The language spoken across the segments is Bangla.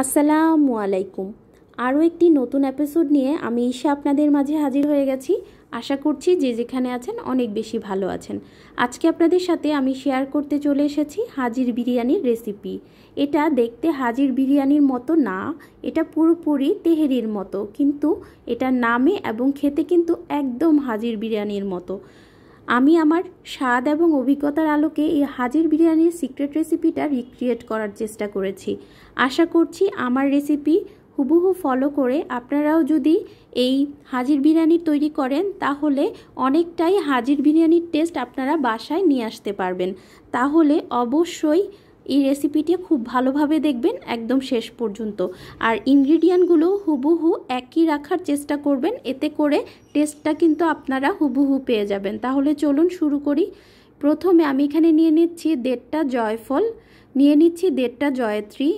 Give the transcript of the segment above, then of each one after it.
আসসালামু আলাইকুম আরও একটি নতুন এপিসোড নিয়ে আমি ঈশা আপনাদের মাঝে হাজির হয়ে গেছি আশা করছি যে যেখানে আছেন অনেক বেশি ভালো আছেন আজকে আপনাদের সাথে আমি শেয়ার করতে চলে এসেছি হাজির বিরিয়ানির রেসিপি এটা দেখতে হাজির বিরিয়ানির মতো না এটা পুরোপুরি তেহেরির মতো কিন্তু এটা নামে এবং খেতে কিন্তু একদম হাজির বিরিয়ানির মতো আমি আমার স্বাদ এবং অভিজ্ঞতার আলোকে এই হাজির বিরিয়ানির সিক্রেট রেসিপিটা রিক্রিয়েট করার চেষ্টা করেছি আশা করছি আমার রেসিপি হুবহু ফলো করে আপনারাও যদি এই হাজির বিরিয়ানি তৈরি করেন তাহলে অনেকটাই হাজির বিরিয়ানির টেস্ট আপনারা বাসায় নিয়ে আসতে পারবেন তাহলে অবশ্যই এই রেসিপিটি খুব ভালোভাবে দেখবেন একদম শেষ পর্যন্ত আর ইনগ্রিডিয়েন্টগুলো হুবহু একই রাখার চেষ্টা করবেন এতে করে টেস্টটা কিন্তু আপনারা হুবহু পেয়ে যাবেন তাহলে চলুন শুরু করি প্রথমে আমি এখানে নিয়ে নিচ্ছি দেড়টা জয়ফল নিয়ে নিচ্ছি দেড়টা জয়ত্রী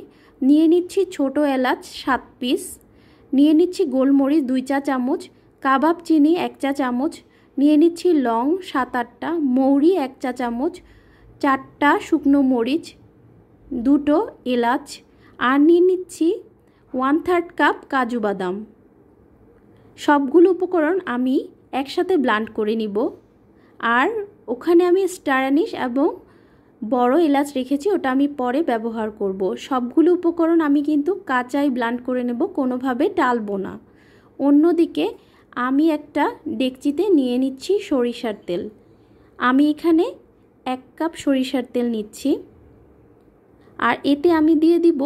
নিয়ে নিচ্ছি ছোট এলাচ সাত পিস নিয়ে নিচ্ছি গোলমরিচ দুই চা চামচ কাবাব চিনি এক চা চামচ নিয়ে নিচ্ছি লং সাত আটটা মৌরি এক চা চামচ চারটা শুকনো মরিচ দুটো এলাচ আর নিয়ে নিচ্ছি ওয়ান থার্ড কাপ কাজু বাদাম সবগুলো উপকরণ আমি একসাথে ব্লান্ড করে নিব আর ওখানে আমি স্টার অ্যানিস এবং বড় এলাচ রেখেছি ওটা আমি পরে ব্যবহার করব। সবগুলো উপকরণ আমি কিন্তু কাঁচাই ব্লান্ড করে নেব কোনোভাবে টালব না অন্যদিকে আমি একটা ডেকচিতে নিয়ে নিচ্ছি সরিষার তেল আমি এখানে এক কাপ সরিষার তেল নিচ্ছি আর এতে আমি দিয়ে দিব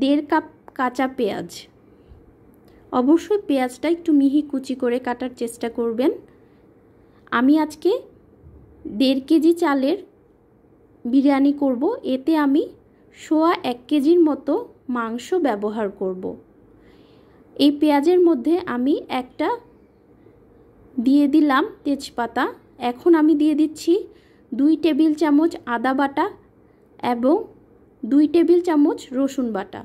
দেড় কাপ কাঁচা পেঁয়াজ অবশ্যই পেঁয়াজটা একটু মিহি কুচি করে কাটার চেষ্টা করবেন আমি আজকে দেড় কেজি চালের বিরিয়ানি করব এতে আমি সোয়া এক কেজির মতো মাংস ব্যবহার করব এই পেঁয়াজের মধ্যে আমি একটা দিয়ে দিলাম তেজপাতা এখন আমি দিয়ে দিচ্ছি দুই টেবিল চামচ আদা বাটা এবং দুই টেবিল চামচ রসুন বাটা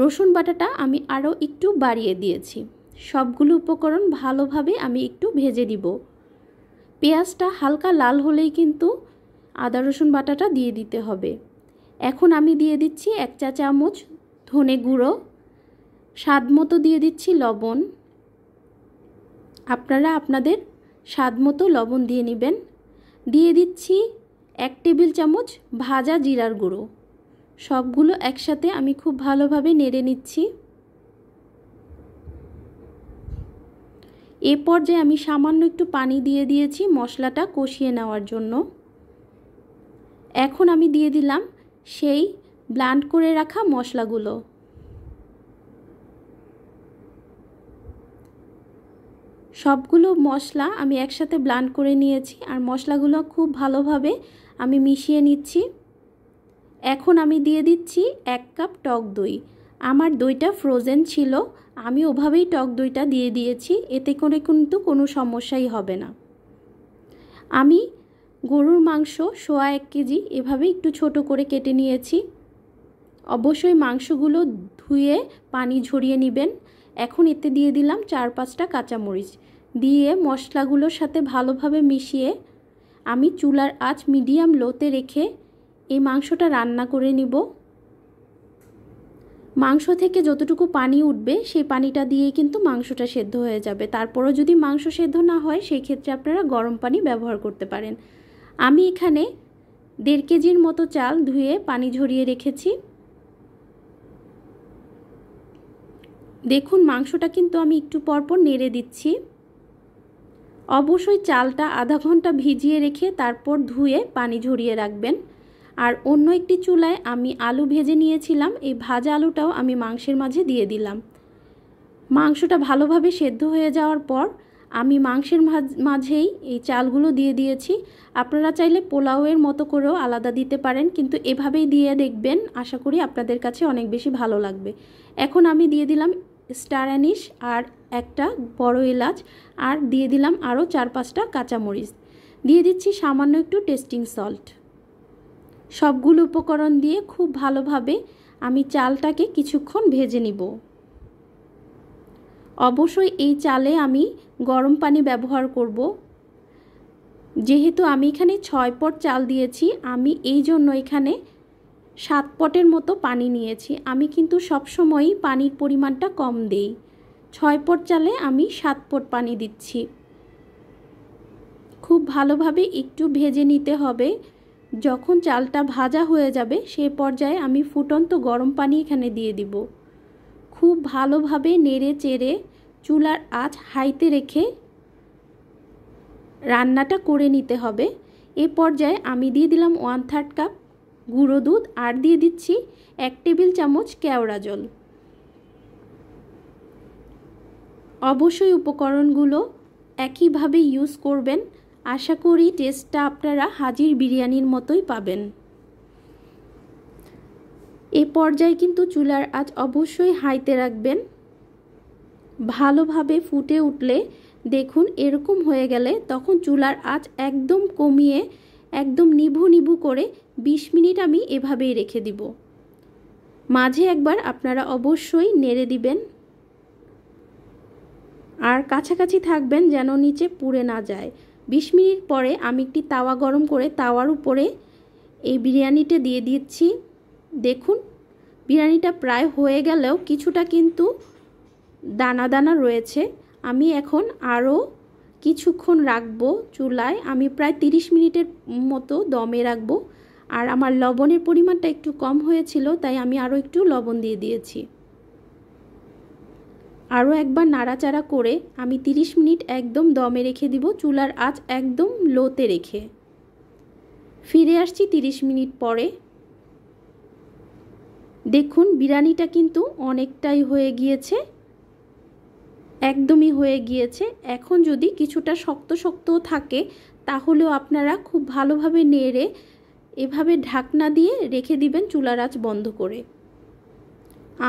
রসুন বাটাটা আমি আরও একটু বাড়িয়ে দিয়েছি সবগুলো উপকরণ ভালোভাবে আমি একটু ভেজে দিব পেঁয়াজটা হালকা লাল হলেই কিন্তু আদা রসুন বাটাটা দিয়ে দিতে হবে এখন আমি দিয়ে দিচ্ছি এক চা চামচ ধনে গুঁড়ো স্বাদ মতো দিয়ে দিচ্ছি লবণ আপনারা আপনাদের স্বাদ মতো লবণ দিয়ে নেবেন দিয়ে দিচ্ছি এক টেবিল চামচ ভাজা জিরার গুঁড়ো সবগুলো একসাথে আমি খুব ভালোভাবে নেড়ে নিচ্ছি এ পর্যায়ে আমি সামান্য একটু পানি দিয়ে দিয়েছি মশলাটা কষিয়ে নেওয়ার জন্য এখন আমি দিয়ে দিলাম সেই ব্লান্ড করে রাখা মশলাগুলো সবগুলো মশলা আমি একসাথে ব্লান্ড করে নিয়েছি আর মশলাগুলো খুব ভালোভাবে আমি মিশিয়ে নিচ্ছি এখন আমি দিয়ে দিচ্ছি এক কাপ টক দই আমার দইটা ফ্রোজেন ছিল আমি ওভাবেই টক দইটা দিয়ে দিয়েছি এতে করে কিন্তু কোনো সমস্যাই হবে না আমি গরুর মাংস সোয়া এক কেজি এভাবে একটু ছোট করে কেটে নিয়েছি অবশ্যই মাংসগুলো ধুয়ে পানি ঝরিয়ে নেবেন এখন এতে দিয়ে দিলাম চার পাঁচটা কাঁচামরিচ দিয়ে মশলাগুলোর সাথে ভালোভাবে মিশিয়ে আমি চুলার আঁচ মিডিয়াম লোতে রেখে এই মাংসটা রান্না করে নিব মাংস থেকে যতটুকু পানি উঠবে সেই পানিটা দিয়ে কিন্তু মাংসটা সেদ্ধ হয়ে যাবে তারপরও যদি মাংস সেদ্ধ না হয় সেই ক্ষেত্রে আপনারা গরম পানি ব্যবহার করতে পারেন আমি এখানে দেড় কেজির মতো চাল ধুয়ে পানি ঝরিয়ে রেখেছি দেখুন মাংসটা কিন্তু আমি একটু পরপর নেড়ে দিচ্ছি অবশ্যই চালটা আধা ঘন্টা ভিজিয়ে রেখে তারপর ধুয়ে পানি ঝরিয়ে রাখবেন আর অন্য একটি চুলায় আমি আলু ভেজে নিয়েছিলাম এই ভাজা আলুটাও আমি মাংসের মাঝে দিয়ে দিলাম মাংসটা ভালোভাবে সেদ্ধ হয়ে যাওয়ার পর আমি মাংসের মাঝেই এই চালগুলো দিয়ে দিয়েছি আপনারা চাইলে পোলাওয়ের মতো করেও আলাদা দিতে পারেন কিন্তু এভাবেই দিয়ে দেখবেন আশা করি আপনাদের কাছে অনেক বেশি ভালো লাগবে এখন আমি দিয়ে দিলাম স্টার অ্যানিশ আর একটা বড় এলাচ আর দিয়ে দিলাম আরও চার পাঁচটা কাঁচামরিচ দিয়ে দিচ্ছি সামান্য একটু টেস্টিং সল্ট সবগুলো উপকরণ দিয়ে খুব ভালোভাবে আমি চালটাকে কিছুক্ষণ ভেজে নিব অবশ্যই এই চালে আমি গরম পানি ব্যবহার করব যেহেতু আমি এখানে ছয় পট চাল দিয়েছি আমি এই জন্য এখানে সাত পটের মতো পানি নিয়েছি আমি কিন্তু সবসময়ই পানির পরিমাণটা কম দেই ছয় পট চালে আমি সাত পট পানি দিচ্ছি খুব ভালোভাবে একটু ভেজে নিতে হবে যখন চালটা ভাজা হয়ে যাবে সে পর্যায়ে আমি ফুটন্ত গরম পানি এখানে দিয়ে দিব খুব ভালোভাবে নেড়ে চেড়ে চুলার আঁচ হাইতে রেখে রান্নাটা করে নিতে হবে এ পর্যায়ে আমি দিয়ে দিলাম ওয়ান থার্ড কাপ গুঁড়ো দুধ আর দিয়ে দিচ্ছি এক টেবিল চামচ কেওড়া জল অবশ্যই উপকরণগুলো একইভাবে ইউজ করবেন আশা করি টেস্টটা আপনারা হাজির বিরিয়ানির মতোই পাবেন এ পর্যায়ে কিন্তু চুলার আঁচ অবশ্যই হাইতে রাখবেন ভালোভাবে ফুটে উঠলে দেখুন এরকম হয়ে গেলে তখন চুলার আঁচ একদম কমিয়ে একদম নিভু নিভু করে ২০ মিনিট আমি এভাবেই রেখে দিব মাঝে একবার আপনারা অবশ্যই নেড়ে দিবেন আর কাছাকাছি থাকবেন যেন নিচে পুড়ে না যায় 20 মিনিট পরে আমি একটি তাওয়া গরম করে তাওয়ার উপরে এই বিরিয়ানিটা দিয়ে দিচ্ছি দেখুন বিরিয়ানিটা প্রায় হয়ে গেলেও কিছুটা কিন্তু দানা দানা রয়েছে আমি এখন আরও কিছুক্ষণ রাখবো চুলায় আমি প্রায় 30 মিনিটের মতো দমে রাখবো আর আমার লবণের পরিমাণটা একটু কম হয়েছিল তাই আমি আরও একটু লবণ দিয়ে দিয়েছি আরও একবার নাড়াচাড়া করে আমি 30 মিনিট একদম দমে রেখে দিব চুলার আঁচ একদম লোতে রেখে ফিরে আসছি 30 মিনিট পরে দেখুন বিরিয়ানিটা কিন্তু অনেকটাই হয়ে গিয়েছে একদমই হয়ে গিয়েছে এখন যদি কিছুটা শক্ত শক্ত থাকে তাহলেও আপনারা খুব ভালোভাবে নেড়ে এভাবে ঢাকনা দিয়ে রেখে দিবেন চুলার আঁচ বন্ধ করে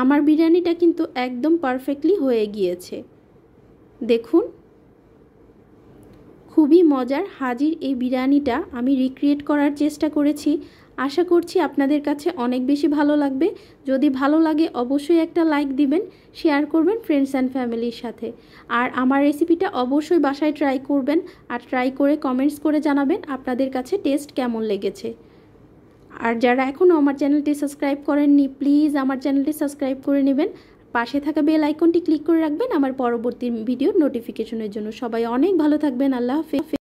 আমার বিরিয়ানিটা কিন্তু একদম পারফেক্টলি হয়ে গিয়েছে দেখুন খুবই মজার হাজির এই বিরিয়ানিটা আমি রিক্রিয়েট করার চেষ্টা করেছি আশা করছি আপনাদের কাছে অনেক বেশি ভালো লাগবে যদি ভালো লাগে অবশ্যই একটা লাইক দিবেন শেয়ার করবেন ফ্রেন্ডস অ্যান্ড ফ্যামিলির সাথে আর আমার রেসিপিটা অবশ্যই বাসায় ট্রাই করবেন আর ট্রাই করে কমেন্টস করে জানাবেন আপনাদের কাছে টেস্ট কেমন লেগেছে আর যারা এখনও আমার চ্যানেলটি সাবস্ক্রাইব করেননি প্লিজ আমার চ্যানেলটি সাবস্ক্রাইব করে নেবেন পাশে থাকা বেল আইকনটি ক্লিক করে রাখবেন আমার পরবর্তী ভিডিও নোটিফিকেশনের জন্য সবাই অনেক ভালো থাকবেন আল্লাহ হাফিজ